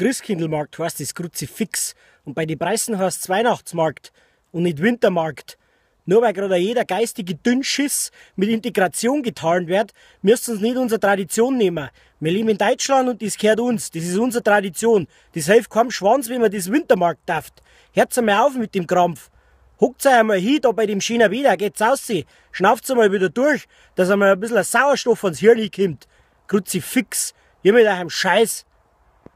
Christkindlmarkt heißt das Kruzifix und bei den Preisen heißt es Weihnachtsmarkt und nicht Wintermarkt. Nur weil gerade jeder geistige Dünnschiss mit Integration getarnt wird, müsst uns nicht unsere Tradition nehmen. Wir leben in Deutschland und das gehört uns. Das ist unsere Tradition. Das hilft keinem Schwanz, wenn man das Wintermarkt darf. Hört einmal auf mit dem Krampf. Huckt euch einmal hin, da bei dem China wieder, geht's aus. Schnauft einmal wieder durch, dass einmal ein bisschen Sauerstoff ans Hirn kommt. Kruzifix, ihr mit eurem Scheiß.